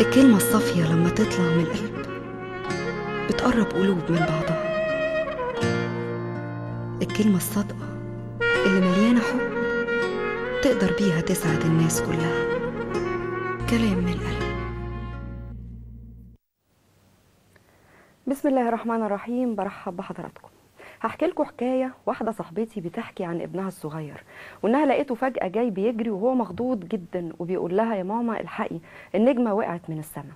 الكلمة الصافية لما تطلع من القلب بتقرب قلوب من بعضها الكلمة الصادقة اللي مليانة حب تقدر بيها تسعد الناس كلها كلام من القلب بسم الله الرحمن الرحيم برحب بحضراتكم هحكي لكم حكايه واحده صاحبتي بتحكي عن ابنها الصغير وانها لقيته فجاه جاي بيجري وهو مخضوض جدا وبيقول لها يا ماما الحقي النجمه وقعت من السماء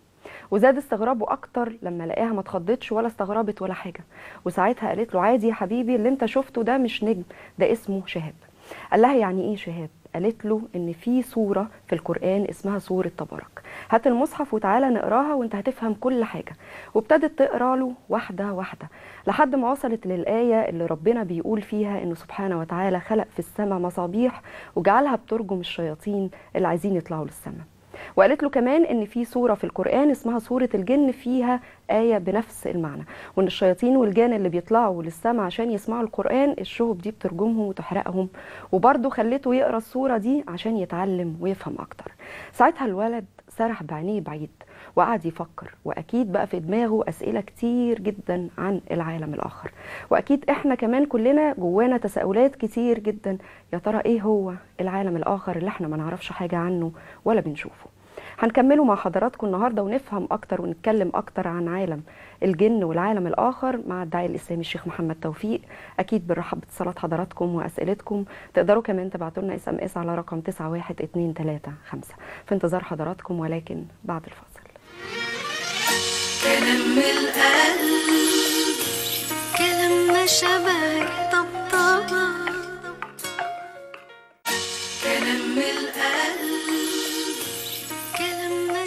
وزاد استغرابه اكتر لما لقاها ما اتخضتش ولا استغربت ولا حاجه وساعتها قالت له عادي يا حبيبي اللي انت شفته ده مش نجم ده اسمه شهاب قال لها يعني ايه شهاب قالت له ان في سوره في القران اسمها سوره تبارك هات المصحف وتعالى نقراها وانت هتفهم كل حاجه وابتدت تقرا له واحده واحده لحد ما وصلت للايه اللي ربنا بيقول فيها انه سبحانه وتعالى خلق في السماء مصابيح وجعلها بترجم الشياطين اللي عايزين يطلعوا للسماء وقالت له كمان ان في سوره في القران اسمها سوره الجن فيها ايه بنفس المعنى وان الشياطين والجان اللي بيطلعوا للسماء عشان يسمعوا القران الشهب دي بترجمهم وتحرقهم وبرده خلته يقرا السوره دي عشان يتعلم ويفهم اكتر ساعتها الولد سرح بعينيه بعيد وقعد يفكر واكيد بقى في دماغه اسئله كتير جدا عن العالم الاخر واكيد احنا كمان كلنا جوانا تساؤلات كتير جدا يا ترى ايه هو العالم الاخر اللي احنا ما نعرفش حاجه عنه ولا بنشوفه هنكمله مع حضراتكم النهارده ونفهم اكتر ونتكلم اكتر عن عالم الجن والعالم الاخر مع الداعي الاسلامي الشيخ محمد توفيق اكيد بنرحب باتصالات حضراتكم واسئلتكم تقدروا كمان تبعتوا لنا اس ام اس على رقم 91235 في انتظار حضراتكم ولكن بعد الفاصل كلام القلب كلام ما شبهك طبطبة كلام القلب كلام ما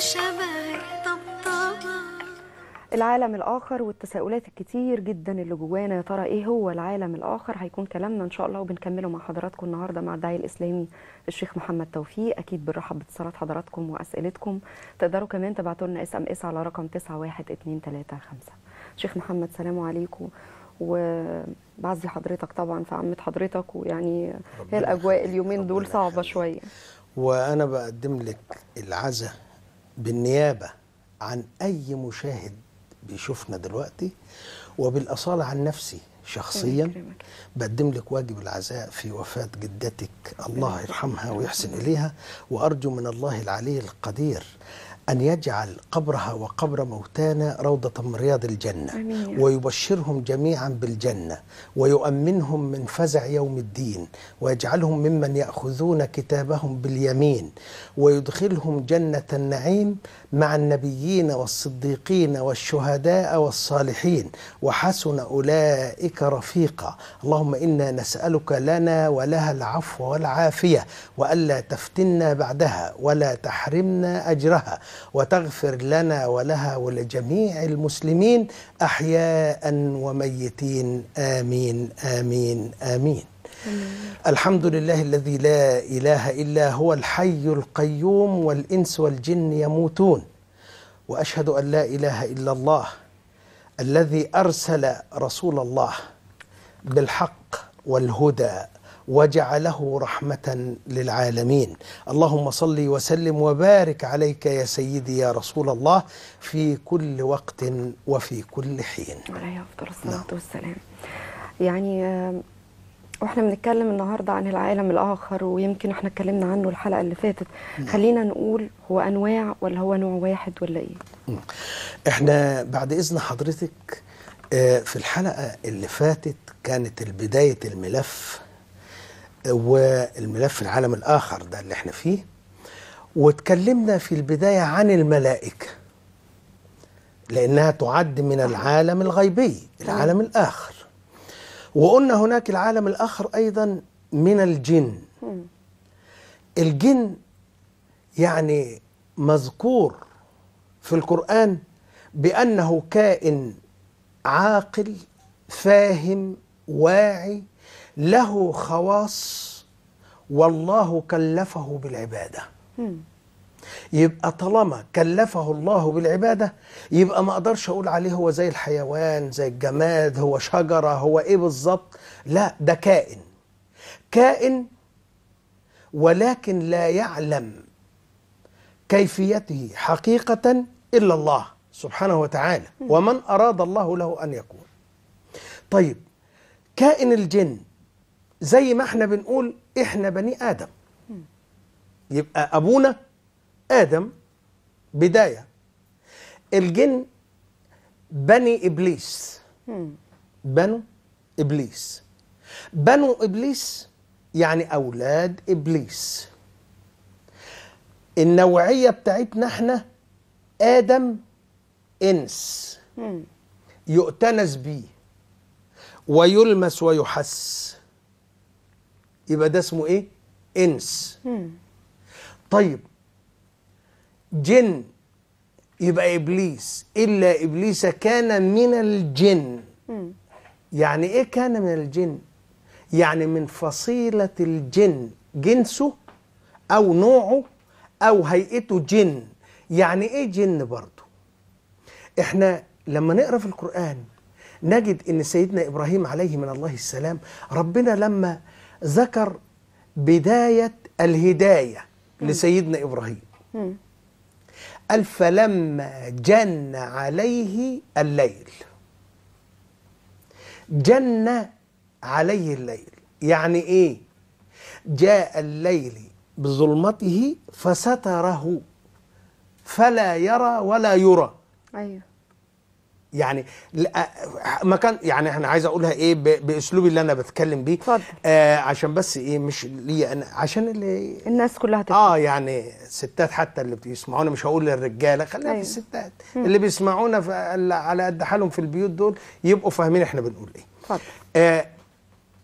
العالم الآخر والتساؤلات الكتير جدا اللي جوانا يا ترى إيه هو العالم الآخر هيكون كلامنا إن شاء الله وبنكمله مع حضراتكم النهاردة مع الداعي الإسلامي الشيخ محمد توفيق أكيد بنرحب باتصالات حضراتكم وأسئلتكم تقدروا كمان تبعتوا لنا اس ام اس على رقم 91235 شيخ محمد سلام عليكم وبعزي حضرتك طبعا في عمة حضرتك ويعني هي الأجواء اليومين دول صعبة شوية وأنا بقدم لك العزة بالنيابة عن أي مشاهد بيشوفنا دلوقتي وبالأصالة عن نفسي شخصيا بقدم لك واجب العزاء في وفاة جدتك الله يرحمها ويحسن إليها وأرجو من الله العلي القدير أن يجعل قبرها وقبر موتانا روضة من رياض الجنة أمين. ويبشرهم جميعا بالجنة ويؤمنهم من فزع يوم الدين ويجعلهم ممن يأخذون كتابهم باليمين ويدخلهم جنة النعيم مع النبيين والصديقين والشهداء والصالحين وحسن أولئك رفيقا اللهم إنا نسألك لنا ولها العفو والعافية وألا تفتنا بعدها ولا تحرمنا أجرها وتغفر لنا ولها ولجميع المسلمين أحياء وميتين آمين آمين آمين الحمد لله الذي لا إله إلا هو الحي القيوم والإنس والجن يموتون وأشهد أن لا إله إلا الله الذي أرسل رسول الله بالحق والهدى وجعله رحمه للعالمين اللهم صل وسلم وبارك عليك يا سيدي يا رسول الله في كل وقت وفي كل حين عليه افضل الصلاه نعم. والسلام يعني آه، واحنا بنتكلم النهارده عن العالم الاخر ويمكن احنا اتكلمنا عنه الحلقه اللي فاتت نعم. خلينا نقول هو انواع ولا هو نوع واحد ولا ايه احنا بعد اذن حضرتك آه، في الحلقه اللي فاتت كانت بدايه الملف والملف العالم الآخر ده اللي احنا فيه واتكلمنا في البداية عن الملائكة لأنها تعد من العالم الغيبي العالم الآخر وقلنا هناك العالم الآخر أيضا من الجن الجن يعني مذكور في القرآن بأنه كائن عاقل فاهم واعي له خواص والله كلفه بالعباده يبقى طالما كلفه الله بالعباده يبقى ما اقدرش اقول عليه هو زي الحيوان زي الجماد هو شجره هو ايه بالظبط لا ده كائن كائن ولكن لا يعلم كيفيته حقيقه الا الله سبحانه وتعالى ومن اراد الله له ان يكون طيب كائن الجن زي ما احنا بنقول احنا بني ادم يبقى ابونا ادم بدايه الجن بني ابليس بنو ابليس بنو ابليس يعني اولاد ابليس النوعيه بتاعتنا احنا ادم انس يؤتنس به ويلمس ويحس يبقى ده اسمه ايه انس طيب جن يبقى ابليس الا ابليس كان من الجن يعني ايه كان من الجن يعني من فصيله الجن جنسه او نوعه او هيئته جن يعني ايه جن برضه احنا لما نقرا في القران نجد ان سيدنا ابراهيم عليه من الله السلام ربنا لما ذكر بداية الهداية لسيدنا إبراهيم قال فلما جن عليه الليل جن عليه الليل يعني إيه جاء الليل بظلمته فستره فلا يرى ولا يرى أيوه يعني ما كان يعني انا عايز اقولها ايه باسلوبي اللي انا بتكلم بيه اتفضل آه عشان بس ايه مش ليا انا عشان اللي الناس كلها تفهم اه يعني ستات حتى اللي بيسمعونا مش هقول للرجاله خلينا أيوة. في الستات م. اللي بيسمعونا على قد حالهم في البيوت دول يبقوا فاهمين احنا بنقول ايه اتفضل آه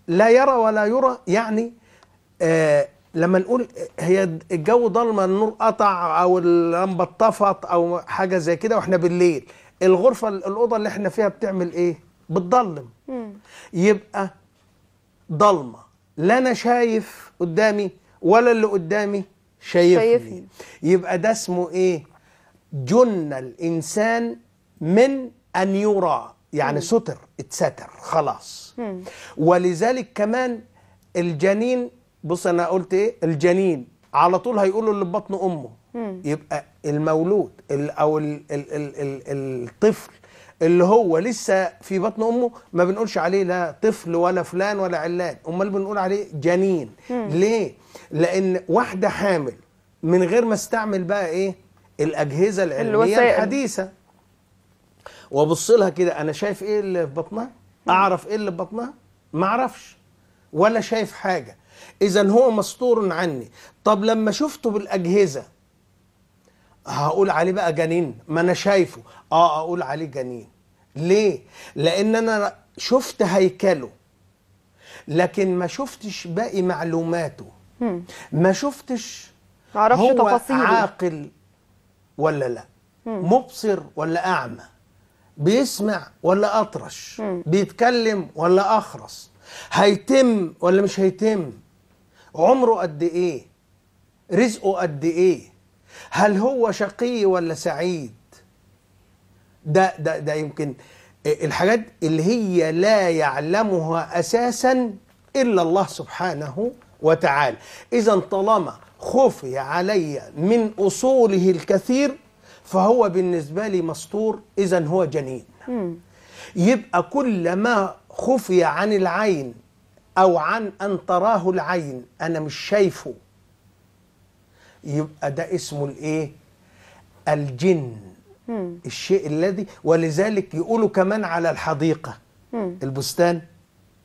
لا يرى ولا يرى يعني آه لما نقول هي الجو ضلمه النور قطع او اللمبه اتطفت او حاجه زي كده واحنا بالليل الغرفه الاوضه اللي احنا فيها بتعمل ايه بتضلم يبقى ضلمه لا انا شايف قدامي ولا اللي قدامي شايفني, شايفني. يبقى ده اسمه ايه جن الانسان من ان يرى يعني مم. ستر اتستر خلاص مم. ولذلك كمان الجنين بص انا قلت ايه الجنين على طول هيقولوا اللي بطن امه مم. يبقى المولود او الطفل اللي هو لسه في بطن امه ما بنقولش عليه لا طفل ولا فلان ولا علان امال بنقول عليه جنين مم. ليه لان واحده حامل من غير ما استعمل بقى ايه الاجهزه العلميه الوسائل. الحديثه وابص لها كده انا شايف ايه اللي في بطنها اعرف ايه اللي في بطنها ما اعرفش ولا شايف حاجه اذا هو مستور عني طب لما شفته بالاجهزه هقول عليه بقى جنين ما انا شايفه اه اقول عليه جنين ليه لان انا شفت هيكله لكن ما شفتش باقي معلوماته ما شفتش معرفش هو تفاصيله عاقل ولا لا مبصر ولا اعمى بيسمع ولا اطرش بيتكلم ولا اخرس هيتم ولا مش هيتم عمره قد ايه رزقه قد ايه هل هو شقي ولا سعيد ده ده ده يمكن الحاجات اللي هي لا يعلمها اساسا الا الله سبحانه وتعالى اذا طالما خفي علي من اصوله الكثير فهو بالنسبه لي مستور اذا هو جنين يبقى كل ما خفي عن العين او عن ان تراه العين انا مش شايفه يبقى ده اسمه الايه الجن مم. الشيء الذي ولذلك يقولوا كمان على الحديقة مم. البستان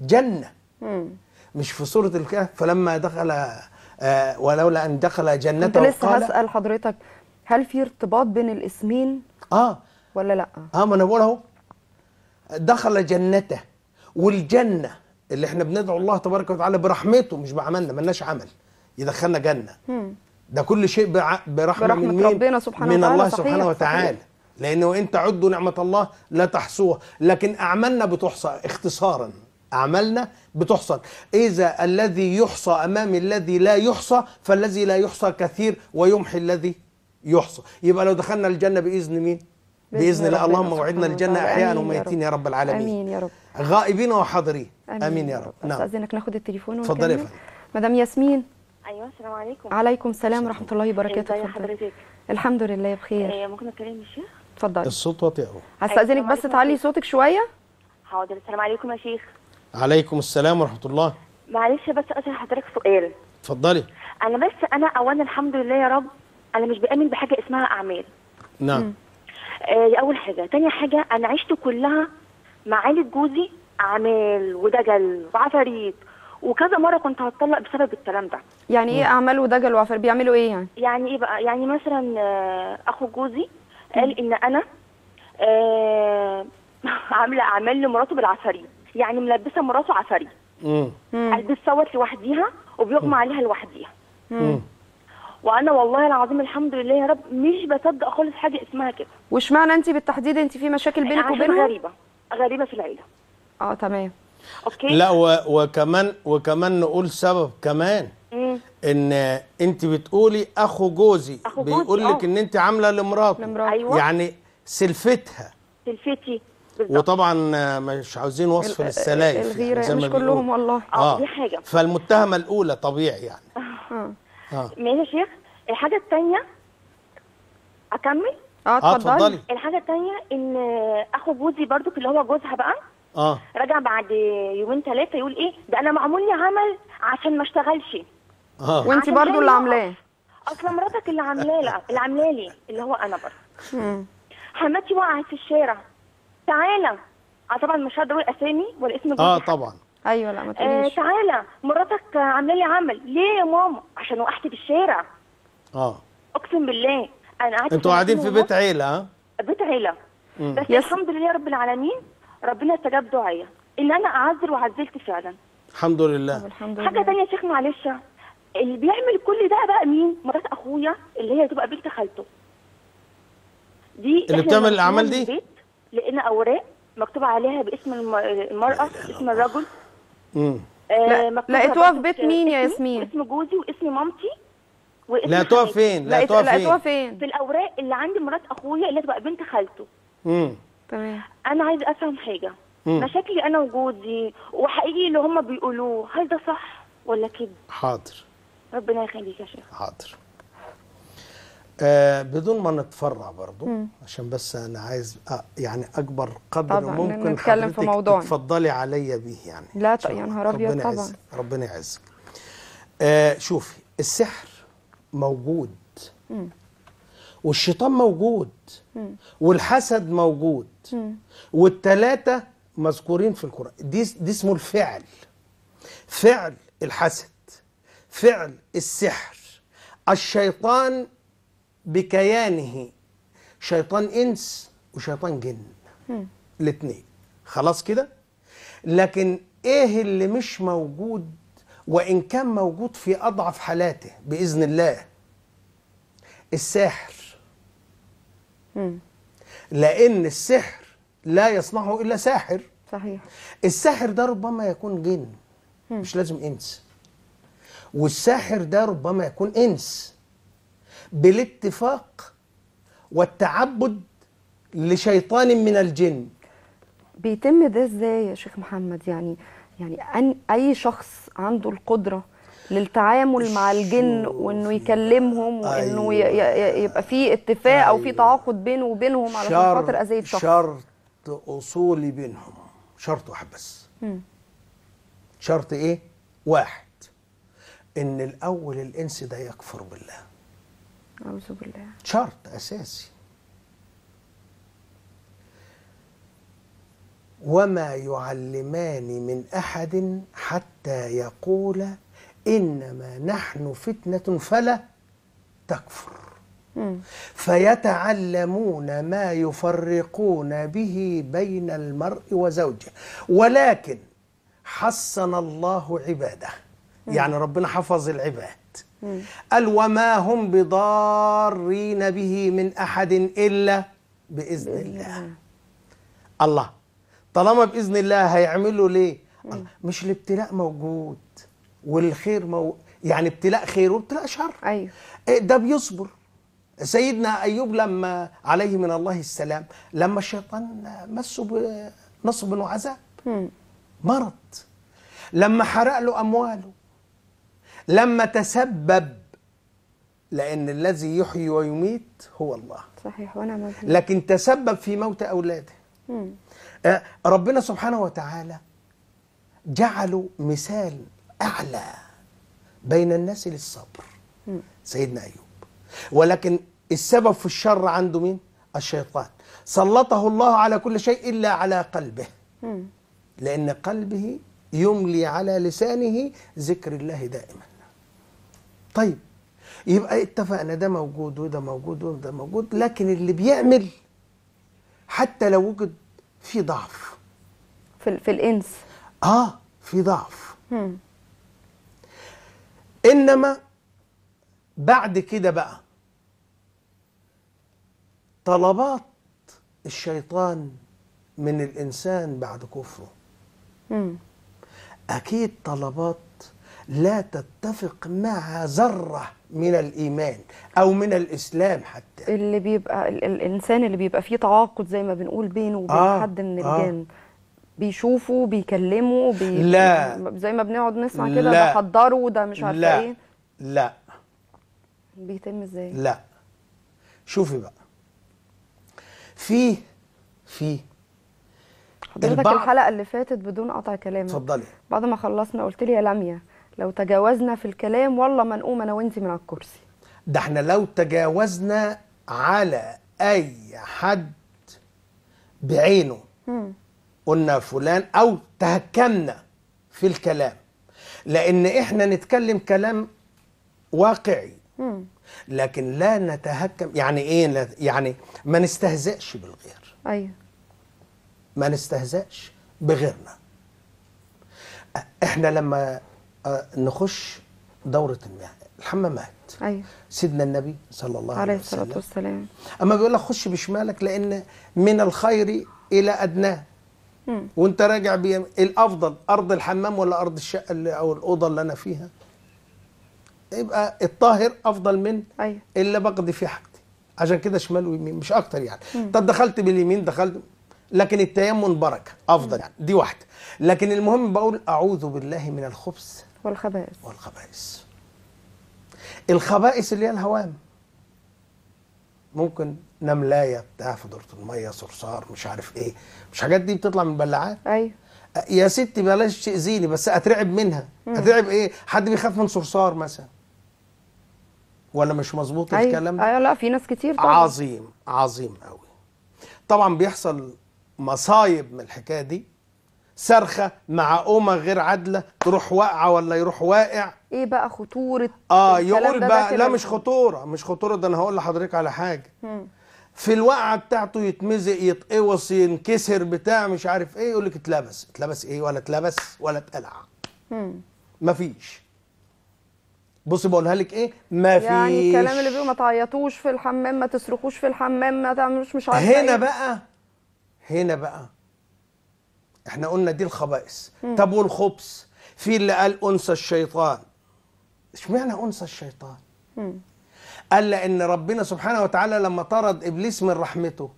جنة مم. مش في سورة الكهف فلما دخل آه ولولا أن دخل جنته كنت لسه هسأل حضرتك هل في ارتباط بين الاسمين اه ولا لا اه ما انا بقول اهو دخل جنته والجنه اللي احنا بندعو الله تبارك وتعالى برحمته مش بعملنا ملناش عمل يدخلنا جنه مم. ده كل شيء برحمه, برحمة من مين؟ ربنا سبحانه من وتعالى الله صحيح سبحانه وتعالى صحيح. لانه انت تعدوا نعمه الله لا تحصوها لكن اعمالنا بتحصى اختصارا اعمالنا بتحصى اذا الذي يحصى امام الذي لا يحصى فالذي لا يحصى كثير ويمحي الذي يحصى يبقى لو دخلنا الجنه باذن مين باذن, الله اللهم وعدنا الجنه أحياء وميتين يا رب العالمين امين يا رب غائبين وحاضرين امين, أمين يا رب نعم استاذنك ناخد التليفون ونكمل اتفضلي يا فندم مدام ياسمين ايوه السلام عليكم عليكم السلام ورحمه الله وبركاته ازي حضرتك الحمد لله بخير إيه ممكن اتكلم يا شيخ اتفضلي الصوت واطي قوي هستاذنك أيوة، بس تعلي صوتك شويه حاضر السلام عليكم يا شيخ عليكم السلام ورحمه الله معلش بس اسال حضرتك سؤال اتفضلي انا بس انا اولا الحمد لله يا رب انا مش بامن بحاجه اسمها اعمال نعم آه دي اول حاجه تاني حاجه انا عشت كلها مع عيله جوزي اعمال ودجل وعفاريت وكذا مره كنت هتطلق بسبب الكلام ده يعني ايه اعمال ودجل وعفر بيعملوا ايه يعني يعني ايه بقى يعني مثلا آه، اخو جوزي قال ان انا آه، عامله اعمال لمراته بالعفري يعني ملبسه مراته امم قلبي صوت لوحديها وبيغمى عليها لوحديها وانا والله العظيم الحمد لله يا رب مش بصدق خالص حاجه اسمها كده واشمعنى انت بالتحديد انت في مشاكل بينك وبينها غريبه غريبه في العيله اه تمام اوكي لا و... وكمان وكمان نقول سبب كمان مم. ان انت بتقولي اخو جوزي أخو بيقول لك آه. ان انت عامله لمراته أيوة. يعني سلفتها سلفتي بالضبط. وطبعا مش عاوزين وصف للسلايف يعني، الغيره يعني مش كلهم والله آه. اه دي حاجه فالمتهمه الاولى طبيعي يعني اه, آه. آه. ماشي يا شيخ الحاجه الثانيه اكمل اه اتفضلي الحاجه الثانيه ان اخو جوزي برضو اللي هو جوزها بقى اه رجع بعد يومين ثلاثه يقول ايه ده انا معمول لي عمل عشان ما اشتغلش اه وانت برضو اللي عاملاه اصلا مراتك اللي عاملاه اللي عاملاه لي اللي هو انا برضه حماتي وقعت في الشارع تعالى اه طبعا مش هقدر اقول اسامي ولا اسم اه طبعا ايوه لا ما آه، تقوليش آه تعالى مراتك عامله لي عمل ليه يا ماما عشان وقعت في الشارع اه اقسم بالله انا قعدت انتوا قاعدين في بيت عيله ها بيت عيله بس يس. الحمد لله رب العالمين ربنا استجاب دعائي ان انا اعذر وعزلت فعلا الحمد لله الحمد لله حاجه ثانيه يا شيخ معلش اللي بيعمل كل ده بقى مين مرات اخويا اللي هي تبقى بنت خالته دي اللي بتعمل الاعمال دي لقينا اوراق مكتوب عليها باسم المراه اسم الرجل امم آه لقيتوها في بيت مين يا ياسمين اسم جوزي واسم مامتي واسم لقيتوها فين لقيتوها فين لقيتوها فين في الاوراق اللي عند مرات اخويا اللي هتبقى بنت خالته امم تمام انا عايز افهم حاجه مشاكلي انا وجوزي وحقيقي اللي هم بيقولوه هل ده صح ولا كذب حاضر ربنا يخليك يا شيخ حاضر آه بدون ما نتفرع برضو مم. عشان بس انا عايز آه، يعني اكبر قدر طبعًا ممكن نتكلم في موضوع تفضلي عليا بيه يعني لا طيب، يا نهار ابيض طبعا ربنا يعزك آه شوفي السحر موجود مم. والشيطان موجود مم. والحسد موجود والثلاثه مذكورين في القران دي دي اسمه الفعل فعل الحسد فعل السحر الشيطان بكيانه شيطان انس وشيطان جن الاثنين خلاص كده لكن ايه اللي مش موجود وان كان موجود في اضعف حالاته باذن الله الساحر لأن السحر لا يصنعه إلا ساحر صحيح الساحر ده ربما يكون جن مش لازم إنس والساحر ده ربما يكون إنس بالاتفاق والتعبد لشيطان من الجن بيتم ده ازاي يا شيخ محمد يعني يعني أن اي شخص عنده القدره للتعامل مع الجن وانه يكلمهم وانه أيوة. يبقى في اتفاق أيوة. او في تعاقد بينه وبينهم على خاطر اذيه الشخص شرط اصولي بينهم شرط واحد بس م. شرط ايه واحد ان الاول الانس ده يكفر بالله اعوذ بالله شرط اساسي وما يعلمان من احد حتى يقولا إنما نحن فتنة فلا تكفر فيتعلمون ما يفرقون به بين المرء وزوجه ولكن حصن الله عباده يعني ربنا حفظ العباد قال وما هم بضارين به من أحد إلا بإذن الله الله طالما بإذن الله هيعملوا ليه مش الابتلاء موجود والخير مو... يعني ابتلاء خير وابتلاء شر ايوه إيه، ده بيصبر سيدنا ايوب لما عليه من الله السلام لما الشيطان مسه بنصب وعذاب مرض لما حرق له امواله لما تسبب لان الذي يحيي ويميت هو الله صحيح وانا مزيد. لكن تسبب في موت اولاده آه، ربنا سبحانه وتعالى جعله مثال أعلى بين الناس للصبر سيدنا أيوب ولكن السبب في الشر عنده مين؟ الشيطان سلطه الله على كل شيء إلا على قلبه لأن قلبه يملي على لسانه ذكر الله دائما طيب يبقى اتفقنا ده موجود وده موجود وده موجود لكن اللي بيعمل حتى لو وجد في ضعف في, في الانس اه في ضعف مم. انما بعد كده بقى طلبات الشيطان من الانسان بعد كفره مم. اكيد طلبات لا تتفق مع ذره من الايمان او من الاسلام حتى اللي بيبقى الانسان اللي بيبقى فيه تعاقد زي ما بنقول بينه وبين آه حد من آه. الجن آه بيشوفوا بيكلموا بي... لا زي ما بنقعد نسمع كده ده حضروا ده مش عارفه لا. ايه لا بيتم ازاي لا شوفي بقى في في حضرتك البعض... الحلقه اللي فاتت بدون قطع كلام اتفضلي بعد ما خلصنا قلت لي يا لميا لو تجاوزنا في الكلام والله ما نقوم انا وانت من على الكرسي ده احنا لو تجاوزنا على اي حد بعينه مم. قلنا فلان او تهكمنا في الكلام لان احنا نتكلم كلام واقعي لكن لا نتهكم يعني ايه يعني ما نستهزئش بالغير ايوه ما نستهزئش بغيرنا احنا لما آه، نخش دورة المياه الحمامات أيوة. سيدنا النبي صلى الله عليه, عليه وسلم عليه الصلاة والسلام أما بيقول لك خش بشمالك لأن من الخير إلى أدناه وانت راجع بيم... الافضل ارض الحمام ولا ارض الشقه اللي او الاوضه اللي انا فيها يبقى الطاهر افضل من أيوة. اللي بقضي فيه حاجتي عشان كده شمال ويمين مش اكتر يعني مم. طب دخلت باليمين دخلت لكن التيمم بركه افضل مم. يعني دي واحده لكن المهم بقول اعوذ بالله من الخبث والخبائث والخبائث الخبائث اللي هي الهوام ممكن نملايه بتاع دورة الميه صرصار مش عارف ايه مش حاجات دي بتطلع من البلعات ايوه يا ستي بلاش تاذيني بس اترعب منها مم. اترعب ايه حد بيخاف من صرصار مثلا ولا مش مظبوط أيوة. الكلام ايوه لا في ناس كتير طبعا عظيم عظيم قوي طبعا بيحصل مصايب من الحكايه دي صرخه مع أمة غير عادله تروح واقعه ولا يروح واقع ايه بقى خطوره اه يقول بقى لا مش خطوره مش خطوره ده انا هقول لحضرتك على حاجه مم. في الوقعه بتاعته يتمزق يتقوص ينكسر بتاع مش عارف ايه يقول لك اتلبس اتلبس ايه ولا اتلبس ولا اتقلع مفيش بصي بقولها لك ايه مفيش يعني الكلام اللي بيقول ما تعيطوش في الحمام ما تصرخوش في الحمام ما تعملوش مش عارف هنا إيه؟ بقى هنا بقى احنا قلنا دي الخبائث طب والخبث في اللي قال انثى الشيطان اشمعنى انثى الشيطان قال لان ربنا سبحانه وتعالى لما طرد ابليس من رحمته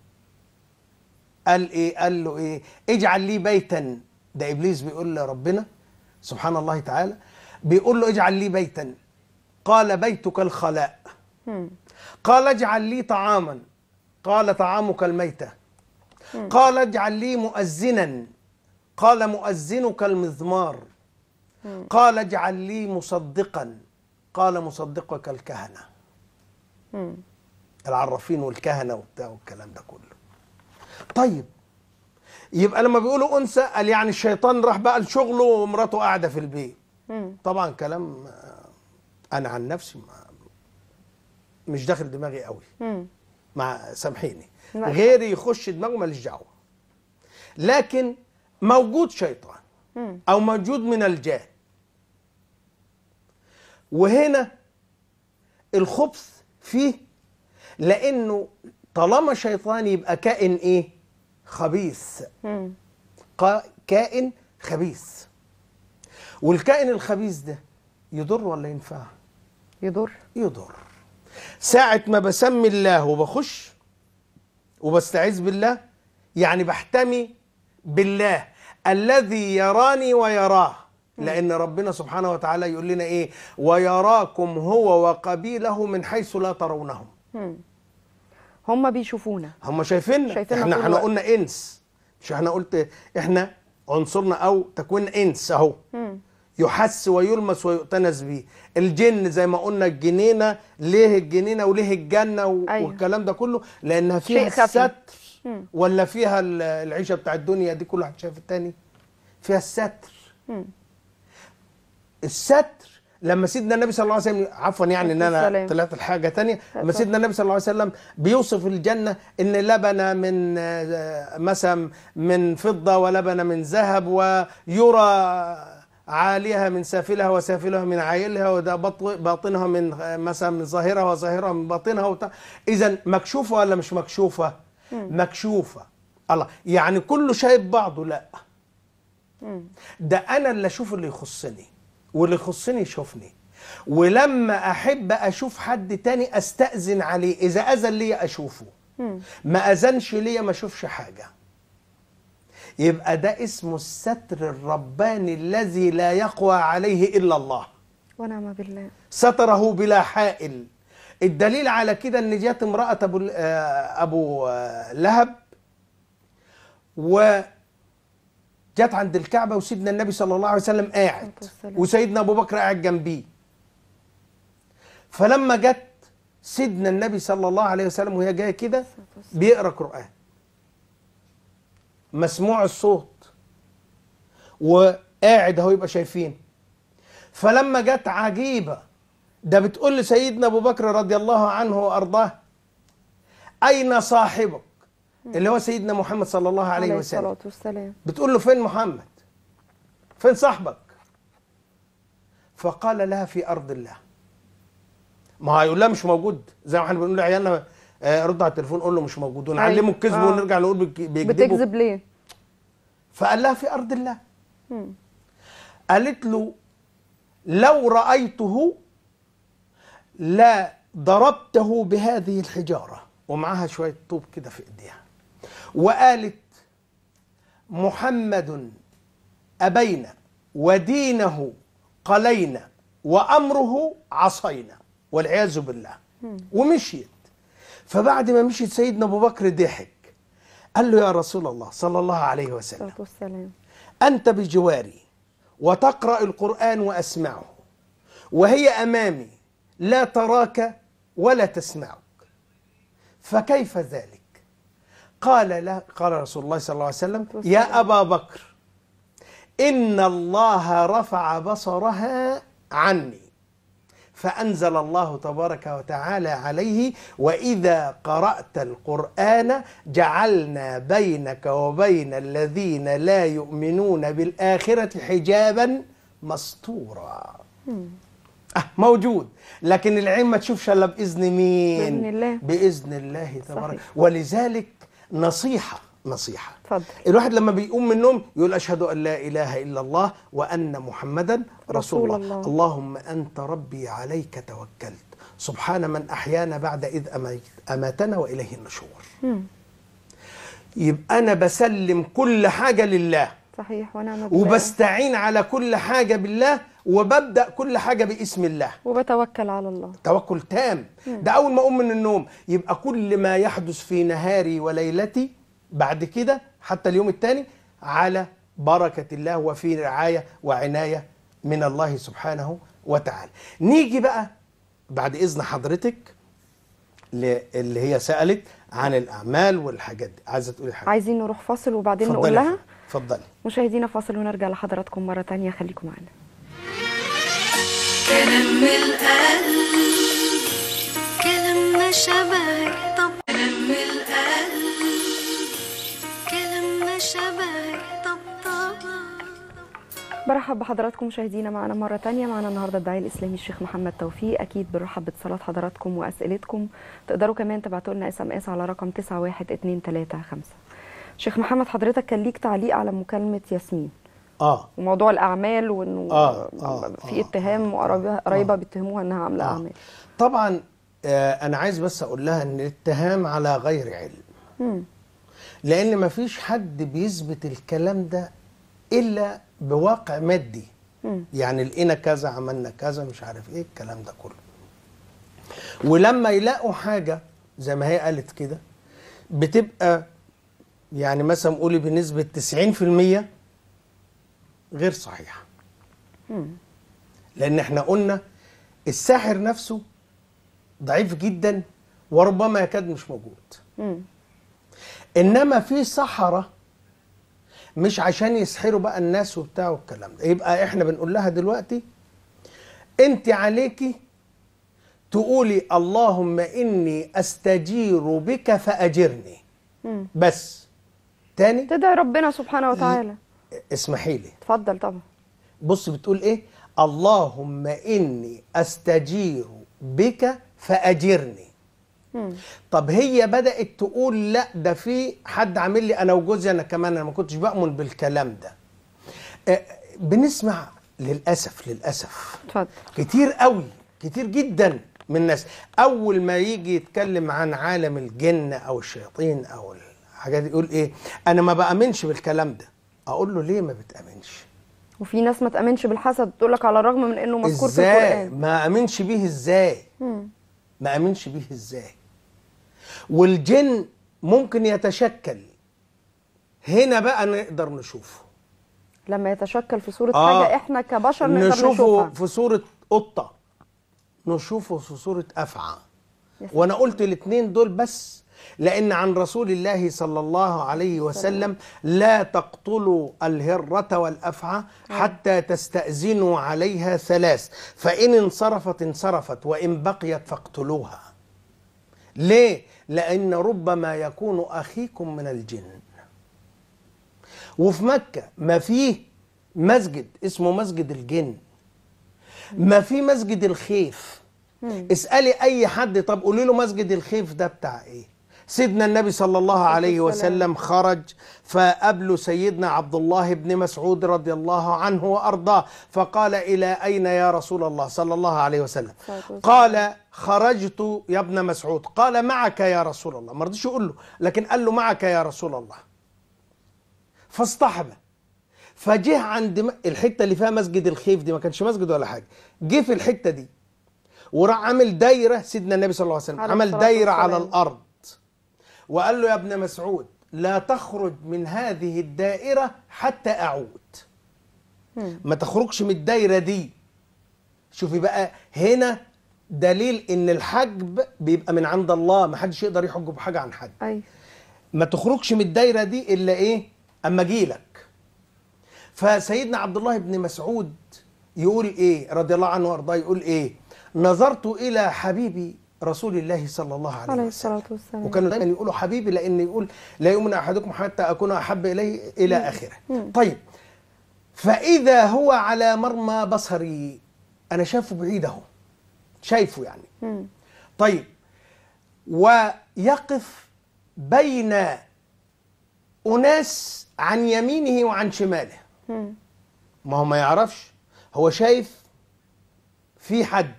قال ايه قال له ايه اجعل لي بيتا ده ابليس بيقول لربنا سبحان الله تعالى بيقول له اجعل لي بيتا قال بيتك الخلاء قال اجعل لي طعاما قال طعامك الميته قال اجعل لي مؤذنا قال مؤذنك المزمار قال اجعل لي مصدقا قال مصدقك الكهنة العرافين والكهنة وبتاع والكلام ده كله طيب يبقى لما بيقولوا أنثى قال يعني الشيطان راح بقى لشغله ومراته قاعدة في البيت طبعا كلام آه، أنا عن نفسي مش داخل دماغي قوي مع سامحيني غيري يخش دماغه ماليش دعوة لكن موجود شيطان او موجود من الجان وهنا الخبث فيه لانه طالما شيطان يبقى كائن ايه خبيث كائن خبيث والكائن الخبيث ده يضر ولا ينفع يضر يضر ساعة ما بسمي الله وبخش وبستعيذ بالله يعني بحتمي بالله الذي يراني ويراه لأن ربنا سبحانه وتعالى يقول لنا إيه ويراكم هو وقبيله من حيث لا ترونهم هم بيشوفونا هم شايفيننا, شايفيننا احنا احنا قلنا انس مش احنا قلت احنا عنصرنا او تكوين انس اهو يحس ويلمس ويؤتنس به الجن زي ما قلنا الجنينه ليه الجنينه وليه الجنه أيوه. والكلام ده كله لانها فيها ستر ولا فيها العيشه بتاع الدنيا دي كل واحد شايف التاني فيها الستر الستر لما سيدنا النبي صلى الله عليه وسلم عفوا يعني ان انا السلام. طلعت الحاجه تانية لما سيدنا النبي صلى الله عليه وسلم بيوصف الجنه ان لبن من آه، مثلا من فضه ولبن من ذهب ويرى عاليها من سافلها وسافلها من عايلها وباطنها من آه، مثلا من ظاهرها وظاهرها من باطنها اذا مكشوفه ولا مش مكشوفه؟ مكشوفه الله يعني كله شايف بعضه لا ده انا اللي اشوف اللي يخصني واللي يخصني يشوفني ولما احب اشوف حد تاني استاذن عليه اذا اذن لي اشوفه ما اذنش لي ما اشوفش حاجه يبقى ده اسمه الستر الرباني الذي لا يقوى عليه الا الله ونعم بالله ستره بلا حائل الدليل على كده ان جت امراه ابو آه، ابو آه، لهب و جت عند الكعبه وسيدنا النبي صلى الله عليه وسلم قاعد وسيدنا ابو بكر قاعد جنبيه فلما جت سيدنا النبي صلى الله عليه وسلم وهي جايه كده بيقرا قران مسموع الصوت وقاعد اهو يبقى شايفين فلما جت عجيبه ده بتقول لسيدنا ابو بكر رضي الله عنه وارضاه اين صاحبك اللي هو سيدنا محمد صلى الله عليه, عليه وسلم والسلام. بتقول له فين محمد فين صاحبك فقال لها في ارض الله ما هيقول لها مش موجود زي ما احنا بنقول لعيالنا آه، رد على التليفون قول له مش موجود أيوة. ونعلمه الكذب آه. ونرجع نقول بيكذبوا بتكذب ليه فقال لها في ارض الله مم. قالت له لو رايته لا ضربته بهذه الحجارة ومعها شوية طوب كده في إيديها وقالت محمد أبينا ودينه قلينا وأمره عصينا والعياذ بالله ومشيت فبعد ما مشيت سيدنا أبو بكر ضحك قال له يا رسول الله صلى الله عليه وسلم والسلام. أنت بجواري وتقرأ القرآن وأسمعه وهي أمامي لا تراك ولا تسمعك فكيف ذلك قال له قال رسول الله صلى الله عليه وسلم يا أبا بكر إن الله رفع بصرها عني فأنزل الله تبارك وتعالى عليه وإذا قرأت القرآن جعلنا بينك وبين الذين لا يؤمنون بالآخرة حجابا مستورا أه موجود لكن العين ما تشوفش الا باذن مين باذن الله باذن الله تبارك ولذلك نصيحه نصيحه فضل. الواحد لما بيقوم من النوم يقول اشهد ان لا اله الا الله وان محمدا رسول, رسول الله. الله اللهم انت ربي عليك توكلت سبحان من احيانا بعد اذ اماتنا واليه النشور يبقى انا بسلم كل حاجه لله صحيح ونعم وبستعين على كل حاجه بالله وببدا كل حاجه باسم الله وبتوكل على الله توكل تام مم. ده اول ما اقوم من النوم يبقى كل ما يحدث في نهاري وليلتي بعد كده حتى اليوم الثاني على بركه الله وفي رعايه وعنايه من الله سبحانه وتعالى نيجي بقى بعد اذن حضرتك اللي هي سالت عن الاعمال والحاجات دي عايزه تقولي حاجه عايزين نروح فاصل وبعدين نقول لها اتفضلي مشاهدينا فاصل ونرجع لحضراتكم مره ثانيه خليكم معانا كلام القلب كلام ما شبهك طب كلام القلب كلام ما شبهك طب طب برحب بحضراتكم مشاهدينا معنا مرة تانية معنا النهاردة الداعي الإسلامي الشيخ محمد توفيق أكيد بنرحب باتصالات حضراتكم وأسئلتكم تقدروا كمان تبعتوا لنا اس ام اس على رقم 91235 شيخ محمد حضرتك كان ليك تعليق على مكالمة ياسمين اه وموضوع الاعمال وانه آه. آه. في آه. اتهام وقرايبها آه. بيتهموها انها عامله آه. اعمال طبعا آه انا عايز بس اقول لها ان الاتهام على غير علم مم. لان ما فيش حد بيثبت الكلام ده الا بواقع مادي مم. يعني لقينا كذا عملنا كذا مش عارف ايه الكلام ده كله ولما يلاقوا حاجه زي ما هي قالت كده بتبقى يعني مثلا قولي بنسبه 90% غير صحيحه لان احنا قلنا الساحر نفسه ضعيف جدا وربما يكاد مش موجود انما في سحره مش عشان يسحروا بقى الناس وبتاع والكلام ده يبقى احنا بنقول لها دلوقتي انت عليكي تقولي اللهم اني استجير بك فاجرني بس تاني تدعي ربنا سبحانه وتعالى اسمحي لي اتفضل طبعا بص بتقول ايه اللهم اني استجير بك فاجرني مم. طب هي بدات تقول لا ده في حد عامل لي انا وجوزي انا كمان انا ما كنتش بامن بالكلام ده آه، بنسمع للاسف للاسف اتفضل كتير قوي كتير جدا من الناس اول ما يجي يتكلم عن عالم الجن او الشياطين او الحاجات دي يقول ايه انا ما بامنش بالكلام ده اقول له ليه ما بتامنش وفي ناس ما تامنش بالحسد تقول لك على الرغم من انه مذكور في القران ازاي ما امنش بيه ازاي مم. ما امنش بيه ازاي والجن ممكن يتشكل هنا بقى نقدر نشوفه لما يتشكل في صوره آه حاجه احنا كبشر نقدر نشوفه نشوفها. في صوره قطه نشوفه في صوره افعى وانا قلت الاثنين دول بس لأن عن رسول الله صلى الله عليه وسلم لا تقتلوا الهرة والأفعى نعم. حتى تستأذنوا عليها ثلاث فإن انصرفت انصرفت وإن بقيت فاقتلوها ليه؟ لأن ربما يكون أخيكم من الجن وفي مكة ما فيه مسجد اسمه مسجد الجن ما في مسجد الخيف اسألي أي حد طب قولي له مسجد الخيف ده بتاع إيه سيدنا النبي صلى الله عليه وسلم خرج فأبل سيدنا عبد الله بن مسعود رضي الله عنه وأرضاه فقال إلى أين يا رسول الله صلى الله عليه وسلم قال خرجت يا ابن مسعود قال معك يا رسول الله ما رضيش يقول له لكن قال له معك يا رسول الله فاصطحبه فجه عند الحته اللي فيها مسجد الخيف دي ما كانش مسجد ولا حاجه جه في الحته دي وراح عامل دايره سيدنا النبي صلى الله عليه وسلم عمل دايره على الارض وقال له يا ابن مسعود لا تخرج من هذه الدائرة حتى أعود ما تخرجش من الدايرة دي شوفي بقى هنا دليل ان الحجب بيبقى من عند الله ما حدش يقدر يحج بحاجه عن حد أي. ما تخرجش من الدايره دي الا ايه اما اجيلك فسيدنا عبد الله بن مسعود يقول ايه رضي الله عنه وارضاه يقول ايه نظرت الى حبيبي رسول الله صلى الله عليه, عليه الصلاة والسلام وكانوا طيب. دايما يقولوا حبيبي لأن يقول لا يؤمن أحدكم حتى أكون أحب إليه إلى آخره طيب فإذا هو على مرمى بصري أنا شايفه بعيد أهو شايفه يعني مم. طيب ويقف بين أناس عن يمينه وعن شماله مم. ما هو ما يعرفش هو شايف في حد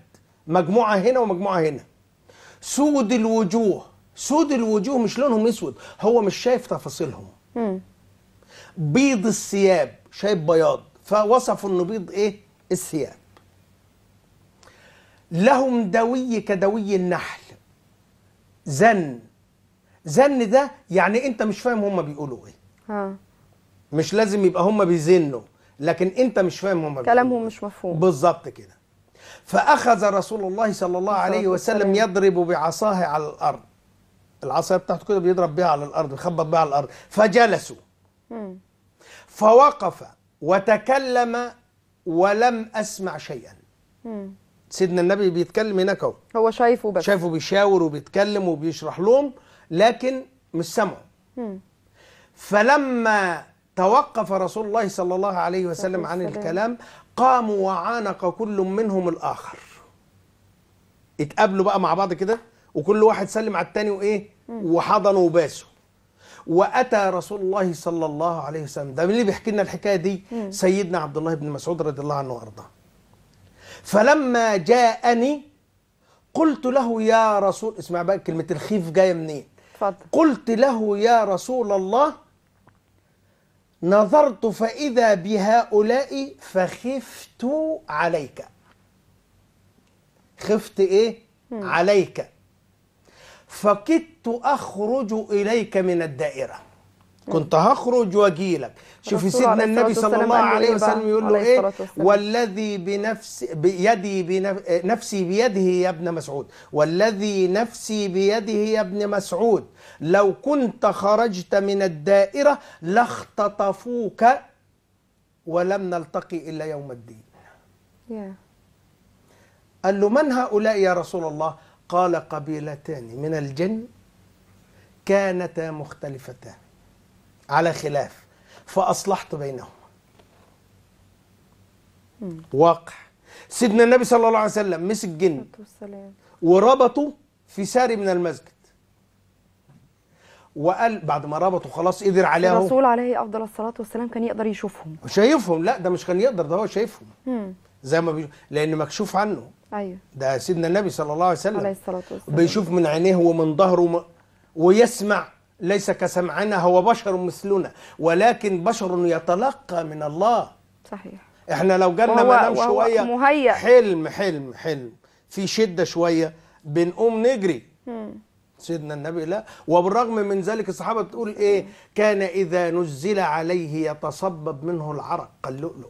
مجموعة هنا ومجموعة هنا سود الوجوه سود الوجوه مش لونهم اسود هو مش شايف تفاصيلهم بيض الثياب شايف بياض فوصفوا انه بيض ايه الثياب لهم دوي كدوي النحل زن زن ده يعني انت مش فاهم هم بيقولوا ايه مش لازم يبقى هم بيزنوا لكن انت مش فاهم هم كلامهم إيه. مش مفهوم بالظبط كده فأخذ رسول الله صلى الله عليه وسلم يضرب بعصاه على الأرض العصاية بتاعته كده بيضرب بها على الأرض بيخبط بها على الأرض فجلسوا فوقف وتكلم ولم أسمع شيئا سيدنا النبي بيتكلم هناك اهو هو شايفه بس شايفه بيشاور وبيتكلم وبيشرح لهم لكن مش سامعه فلما توقف رسول الله صلى الله عليه وسلم عن الكلام قاموا وعانق كل منهم الآخر اتقابلوا بقى مع بعض كده وكل واحد سلم على الثاني وإيه وحضنوا وباسوا واتى رسول الله صلى الله عليه وسلم ده من اللي بيحكي لنا الحكايه دي سيدنا عبد الله بن مسعود رضي الله عنه وارضاه فلما جاءني قلت له يا رسول اسمع بقى كلمه الخيف جايه منين إيه؟ قلت له يا رسول الله نظرت فإذا بهؤلاء فخفت عليك خفت إيه؟ عليك فكدت أخرج إليك من الدائرة كنت هخرج واجيلك شوفي سيدنا النبي صلى الله عليه إيه وسلم يقول له ايه والذي بنفس بيدي بنف... نفسي بيده يا ابن مسعود والذي نفسي بيده يا ابن مسعود لو كنت خرجت من الدائره لاختطفوك ولم نلتقي الا يوم الدين قال له من هؤلاء يا رسول الله قال قبيلتان من الجن كانتا مختلفتان على خلاف فأصلحت بينهما واقع سيدنا النبي صلى الله عليه وسلم مسك جن وربطه في ساري من المسجد وقال بعد ما ربطه خلاص قدر عليه الرسول عليه افضل الصلاه والسلام كان يقدر يشوفهم شايفهم لا ده مش كان يقدر ده هو شايفهم مم. زي ما بيش... لان مكشوف عنه ايوه ده سيدنا النبي صلى الله عليه وسلم عليه الصلاه والسلام بيشوف من عينيه ومن ظهره وم... ويسمع ليس كسمعنا هو بشر مثلنا ولكن بشر يتلقى من الله صحيح احنا لو جالنا منام شويه مهيأ. حلم حلم حلم في شده شويه بنقوم نجري مم. سيدنا النبي لا وبالرغم من ذلك الصحابه بتقول ايه كان اذا نزل عليه يتصبب منه العرق اللؤلؤ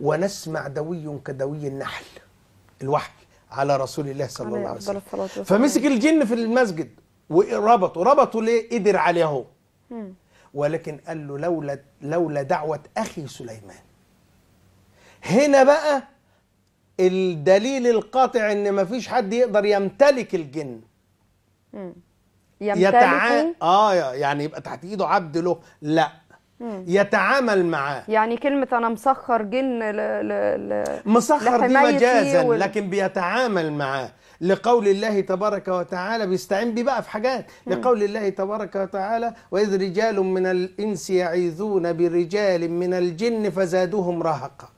ونسمع دوي كدوي النحل الوحي على رسول الله صلى الله عليه وسلم فمسك الجن في المسجد وربطوا ربطوا ليه قدر عليه هو ولكن قال له لولا لولا دعوة أخي سليمان هنا بقى الدليل القاطع ان مفيش حد يقدر يمتلك الجن مم. يمتلك اه يعني يبقى تحت ايده عبد له لا يتعامل معاه يعني كلمة أنا مسخر جن ل... ل... ل... مسخر دي مجازا وال... لكن بيتعامل معاه لقول الله تبارك وتعالى بيستعين بيه بقى في حاجات لقول الله تبارك وتعالى وإذ رجال من الإنس يعيذون برجال من الجن فزادوهم رهقا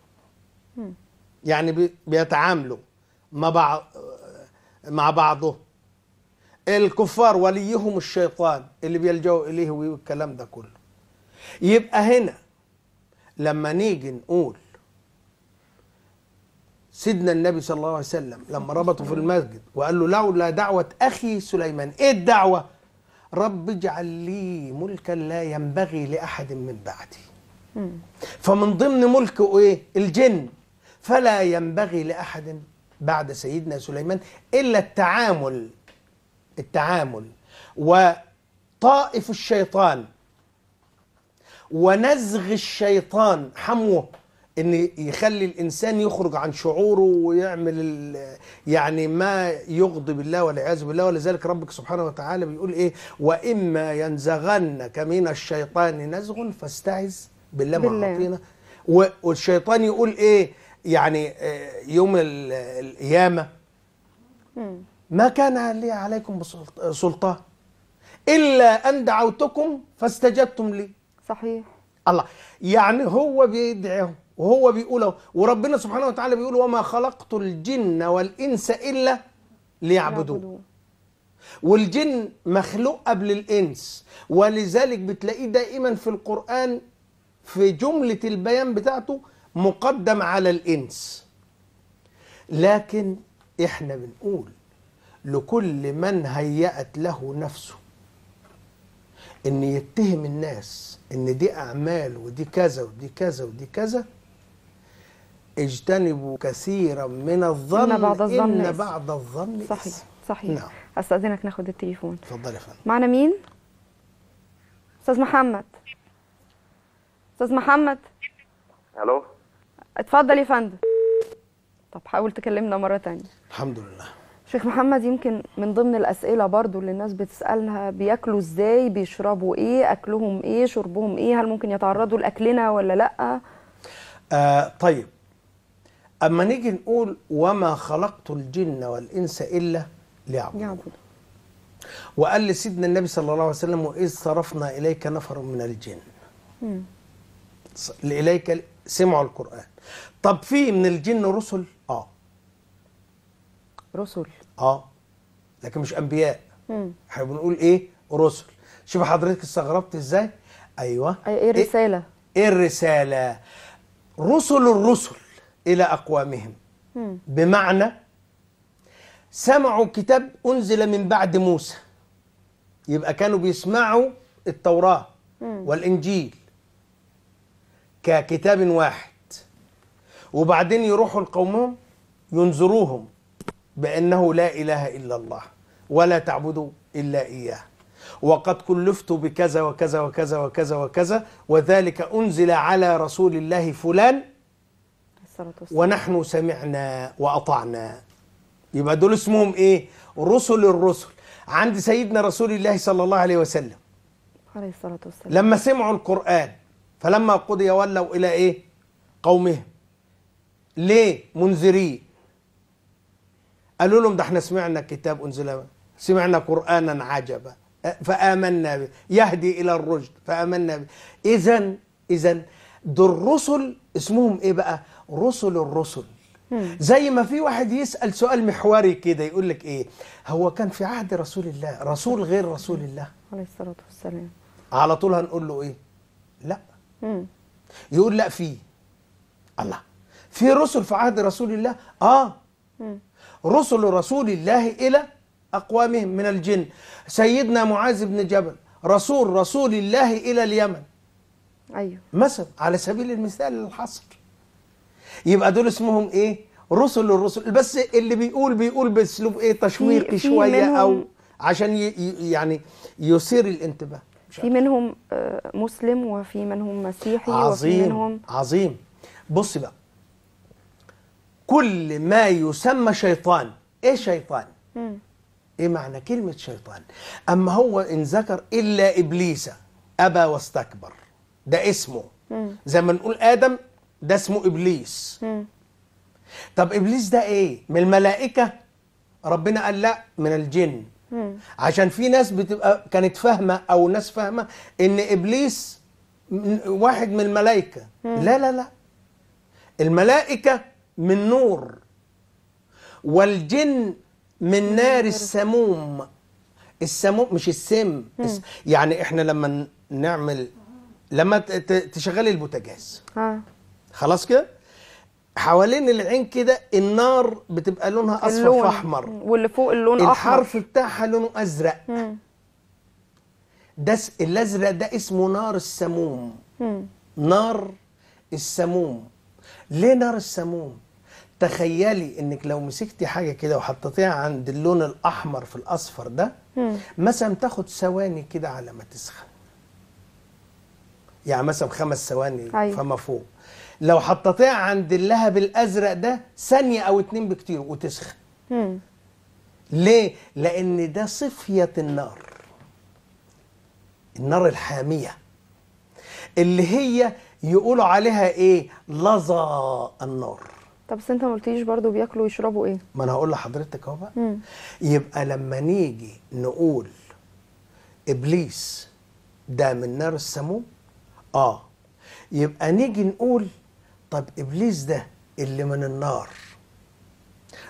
يعني بيتعاملوا مع بعض مع بعضه الكفار وليهم الشيطان اللي بيلجأوا إليه والكلام ده كله يبقى هنا لما نيجي نقول سيدنا النبي صلى الله عليه وسلم لما ربطه في المسجد وقال له لولا دعوة أخي سليمان إيه الدعوة رب اجعل لي ملكا لا ينبغي لأحد من بعدي فمن ضمن ملكه إيه الجن فلا ينبغي لأحد بعد سيدنا سليمان إلا التعامل التعامل وطائف الشيطان ونزغ الشيطان حموه ان يخلي الانسان يخرج عن شعوره ويعمل يعني ما يغضب الله والعياذ بالله ولذلك ربك سبحانه وتعالى بيقول ايه واما ينزغنك من الشيطان نزغ فاستعذ بالله, بالله. معطينا والشيطان يقول ايه يعني آه، يوم القيامه ما كان لي عليكم سلطان الا ان دعوتكم فاستجبتم لي صحيح الله يعني هو بيدعيهم وهو بيقوله وربنا سبحانه وتعالى بيقول وما خلقت الجن والإنس إلا ليعبدون والجن مخلوق قبل الإنس ولذلك بتلاقيه دائما في القرآن في جملة البيان بتاعته مقدم على الإنس لكن إحنا بنقول لكل من هيأت له نفسه ان يتهم الناس ان دي اعمال ودي كذا ودي كذا ودي كذا اجتنبوا كثيرا من الظن ان بعض الظن ان بعض الظن صحيح صحيح نعم استاذنك ناخد التليفون اتفضلي يا فندم معنا مين استاذ محمد استاذ محمد الو اتفضل يا فندم طب حاول تكلمنا مره تانية الحمد لله شيخ محمد يمكن من ضمن الأسئلة برضو اللي الناس بتسألها بياكلوا ازاي بيشربوا ايه أكلهم ايه شربهم ايه هل ممكن يتعرضوا لأكلنا ولا لأ آه طيب أما نيجي نقول وما خلقت الجن والإنس إلا ليعبدون وقال لسيدنا النبي صلى الله عليه وسلم وإذ صرفنا إليك نفر من الجن إليك سمعوا القرآن طب في من الجن رسل رسل اه لكن مش انبياء احنا بنقول ايه رسل شوف حضرتك استغربت ازاي ايوه ايه الرساله إيه-, ايه الرساله رسل الرسل الى اقوامهم مم. بمعنى سمعوا كتاب انزل من بعد موسى يبقى كانوا بيسمعوا التوراه مم. والانجيل ككتاب واحد وبعدين يروحوا لقومهم ينظروهم بأنه لا إله إلا الله ولا تعبدوا إلا إياه وقد كلفت بكذا وكذا وكذا وكذا وكذا وذلك أنزل على رسول الله فلان ونحن سمعنا وأطعنا يبقى دول اسمهم إيه رسل الرسل عند سيدنا رسول الله صلى الله عليه وسلم عليه الصلاة والسلام لما سمعوا القرآن فلما قضي ولوا إلى إيه قومهم ليه منذرين قالوا لهم ده احنا سمعنا كتاب انزل سمعنا قرانا عجبا فامنا به يهدي الى الرشد فامنا به اذا اذا دول الرسل اسمهم ايه بقى رسل الرسل زي ما في واحد يسال سؤال محوري كده يقول لك ايه هو كان في عهد رسول الله رسول غير رسول الله عليه الصلاه والسلام على طول هنقول له ايه لا يقول لا في الله في رسل في عهد رسول الله اه رسل رسول الله إلى أقوامهم من الجن سيدنا معاذ بن جبل رسول رسول الله إلى اليمن أيوه مثلا على سبيل المثال الحصر يبقى دول اسمهم إيه رسل الرسل بس اللي بيقول بيقول بأسلوب إيه تشويقي شوية أو عشان يعني يثير الانتباه في منهم آه، مسلم وفي منهم مسيحي عظيم وفي منهم عظيم بص بقى كل ما يسمى شيطان ايه شيطان مم. ايه معنى كلمة شيطان اما هو ان ذكر الا ابليس ابى واستكبر ده اسمه مم. زي ما نقول ادم ده اسمه ابليس مم. طب ابليس ده ايه من الملائكة ربنا قال لا من الجن مم. عشان في ناس بتبقى كانت فاهمة او ناس فاهمة ان ابليس واحد من الملائكة مم. لا لا لا الملائكة من نور والجن من نار السموم السموم مش السم يعني احنا لما نعمل لما تشغلي البوتاجاز آه. خلاص كده حوالين العين كده النار بتبقى لونها اصفر اللون. فاحمر واللي فوق اللون احمر الحرف بتاعها لونه ازرق مم. ده الازرق ده اسمه نار السموم مم. نار السموم ليه نار السموم تخيلي انك لو مسكتي حاجه كده وحطيتيها عند اللون الاحمر في الاصفر ده مثلا تاخد ثواني كده على ما تسخن يعني مثلا خمس ثواني أيوه. فما فوق لو حطيتيها عند اللهب الازرق ده ثانيه او اتنين بكتير وتسخن ليه لان ده صفيه النار النار الحاميه اللي هي يقولوا عليها ايه لظى النار طب بس انت ما قلتليش برضه بياكلوا ويشربوا ايه ما انا هقول لحضرتك اهو بقى يبقى لما نيجي نقول ابليس ده من نار السموم اه يبقى نيجي نقول طب ابليس ده اللي من النار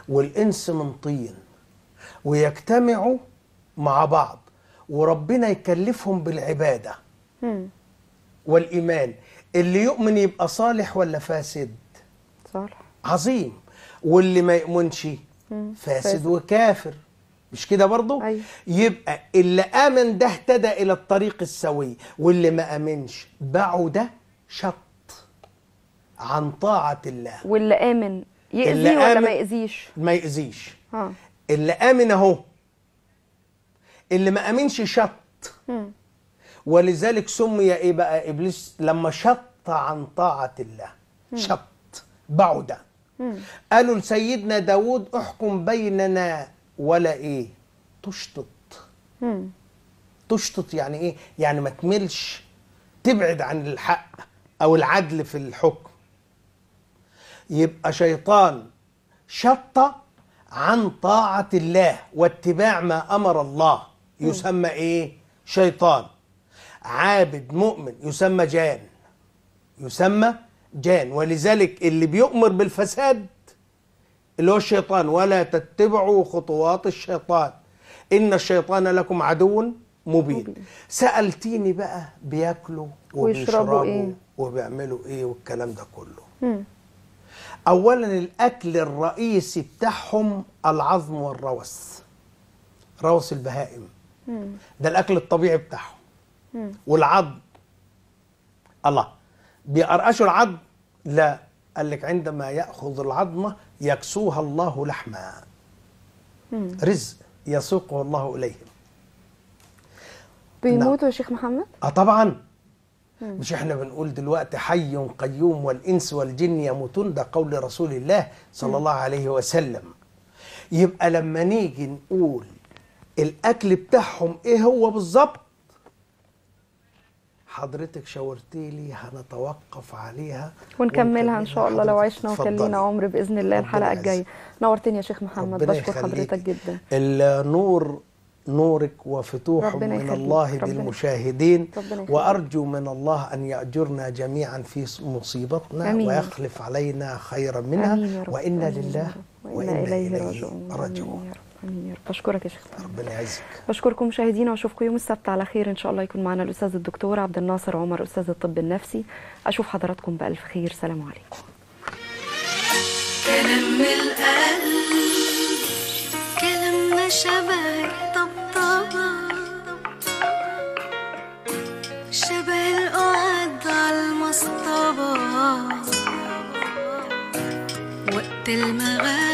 والانس من طين ويجتمعوا مع بعض وربنا يكلفهم بالعباده مم. والايمان اللي يؤمن يبقى صالح ولا فاسد صالح عظيم واللي ما يؤمنش فاسد وكافر مش كده برضه أيوة. يبقى اللي امن ده اهتدى الى الطريق السوي واللي ما امنش بعد شط عن طاعه الله واللي امن يأذيه اللي ولا آمن ما يأذيش ما يأذيش اللي امن اهو اللي ما امنش شط م. ولذلك سمي ايه بقى ابليس لما شط عن طاعه الله م. شط بعده قالوا لسيدنا داود احكم بيننا ولا ايه تشطط تشطط يعني ايه يعني ما تملش تبعد عن الحق او العدل في الحكم يبقى شيطان شط عن طاعة الله واتباع ما أمر الله يسمى إيه؟ شيطان عابد مؤمن يسمى جان يسمى جان ولذلك اللي بيؤمر بالفساد اللي هو الشيطان ولا تتبعوا خطوات الشيطان إن الشيطان لكم عدو مبين, سألتيني بقى بياكلوا وبيشربوا إيه؟ وبيعملوا إيه والكلام ده كله مم. أولا الأكل الرئيسي بتاعهم العظم والروث روث البهائم مم. ده الأكل الطبيعي بتاعهم مم. والعظم الله بيقرقشوا العظم لا قال لك عندما يأخذ العظمة يكسوها الله لحما رزق يسوقه الله إليهم بيموتوا نعم. يا شيخ محمد؟ اه طبعا مم. مش احنا بنقول دلوقتي حي قيوم والإنس والجن يموتون ده قول رسول الله صلى مم. الله عليه وسلم يبقى لما نيجي نقول الأكل بتاعهم إيه هو بالظبط حضرتك شاورتي لي هنتوقف عليها ونكملها ان شاء الله لو عشنا وكلينا عمر باذن الله الحلقه الجايه نورتني يا شيخ محمد بشكر حضرتك جدا النور نورك وفتوح من يخليك. الله للمشاهدين وأرجو من الله أن يأجرنا جميعا في مصيبتنا أمين. ويخلف علينا خيرا منها وإنا لله وإنا, وإنا إليه راجعون امين يا رب بشكرك يا شيخ ربنا يعزك بشكركم مشاهدينا واشوفكم يوم السبت على خير ان شاء الله يكون معنا الاستاذ الدكتور عبد الناصر عمر استاذ الطب النفسي اشوف حضراتكم بالف خير سلام عليكم كلام القلب كلامنا شبه طبطبه شبه القعد على المصطبه وقت المغامرة